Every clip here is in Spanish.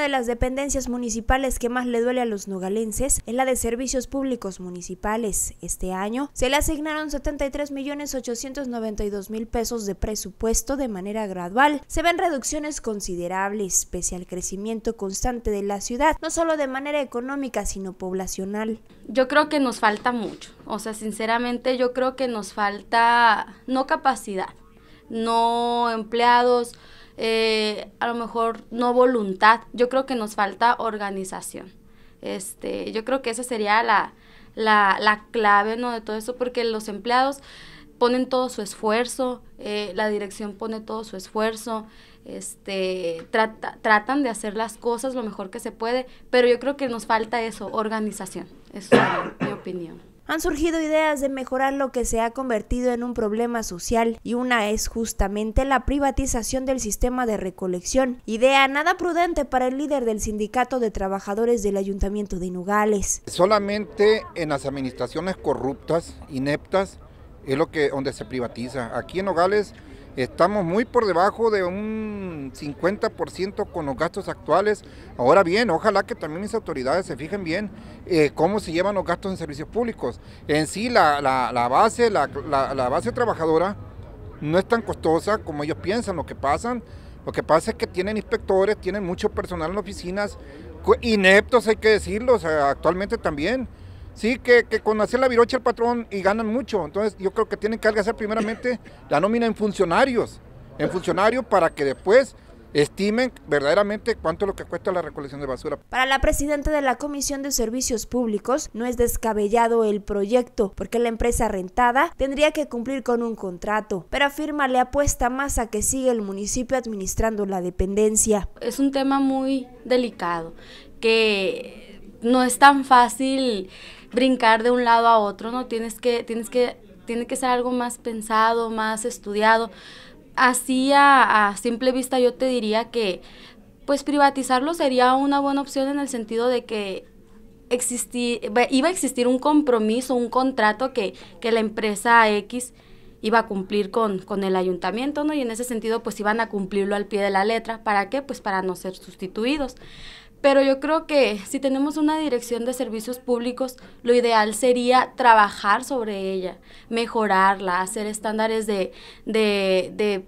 de las dependencias municipales que más le duele a los nogalenses es la de servicios públicos municipales. Este año se le asignaron 73.892.000 pesos de presupuesto de manera gradual. Se ven reducciones considerables, pese al crecimiento constante de la ciudad, no solo de manera económica, sino poblacional. Yo creo que nos falta mucho. O sea, sinceramente yo creo que nos falta no capacidad, no empleados, eh, a lo mejor no voluntad, yo creo que nos falta organización. Este, yo creo que esa sería la, la, la clave ¿no? de todo eso, porque los empleados ponen todo su esfuerzo, eh, la dirección pone todo su esfuerzo, este, tratan de hacer las cosas lo mejor que se puede, pero yo creo que nos falta eso, organización, es mi opinión. Han surgido ideas de mejorar lo que se ha convertido en un problema social y una es justamente la privatización del sistema de recolección, idea nada prudente para el líder del sindicato de trabajadores del ayuntamiento de Nogales. Solamente en las administraciones corruptas, ineptas, es lo que donde se privatiza. Aquí en Nogales Estamos muy por debajo de un 50% con los gastos actuales. Ahora bien, ojalá que también mis autoridades se fijen bien eh, cómo se llevan los gastos en servicios públicos. En sí, la, la, base, la, base trabajadora no es tan costosa como ellos piensan lo que pasan. Lo que pasa es que tienen inspectores, tienen mucho personal en oficinas, ineptos hay que decirlo, actualmente también. Sí, que, que, con hacer la virocha el patrón y ganan mucho. Entonces yo creo que tienen que hacer primeramente la nómina en funcionarios, en funcionarios para que después estimen verdaderamente cuánto es lo que cuesta la recolección de basura. Para la presidenta de la Comisión de Servicios Públicos, no es descabellado el proyecto, porque la empresa rentada tendría que cumplir con un contrato, pero afirma le apuesta más a que sigue el municipio administrando la dependencia. Es un tema muy delicado, que no es tan fácil brincar de un lado a otro, ¿no? Tienes que, tienes que, tiene que ser algo más pensado, más estudiado. Así a, simple vista yo te diría que pues privatizarlo sería una buena opción en el sentido de que iba a existir un compromiso, un contrato que, que la empresa X iba a cumplir con, con, el ayuntamiento, ¿no? Y en ese sentido, pues iban a cumplirlo al pie de la letra. ¿Para qué? Pues para no ser sustituidos. Pero yo creo que si tenemos una dirección de servicios públicos, lo ideal sería trabajar sobre ella, mejorarla, hacer estándares de, de, de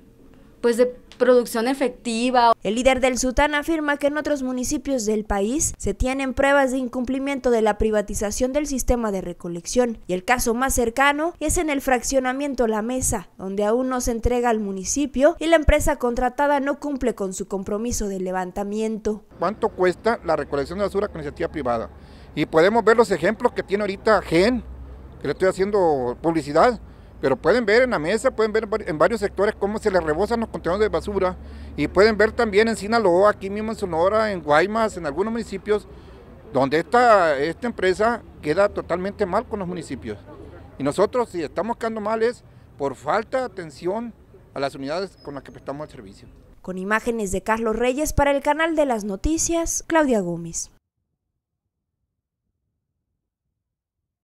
pues de producción efectiva. El líder del Sután afirma que en otros municipios del país se tienen pruebas de incumplimiento de la privatización del sistema de recolección y el caso más cercano es en el fraccionamiento La Mesa, donde aún no se entrega al municipio y la empresa contratada no cumple con su compromiso de levantamiento. ¿Cuánto cuesta la recolección de basura con iniciativa privada? Y podemos ver los ejemplos que tiene ahorita GEN, que le estoy haciendo publicidad, pero pueden ver en la mesa, pueden ver en varios sectores cómo se les rebosan los contenidos de basura. Y pueden ver también en Sinaloa, aquí mismo en Sonora, en Guaymas, en algunos municipios, donde esta, esta empresa queda totalmente mal con los municipios. Y nosotros, si estamos quedando mal, es por falta de atención a las unidades con las que prestamos el servicio. Con imágenes de Carlos Reyes para el canal de las noticias, Claudia Gómez.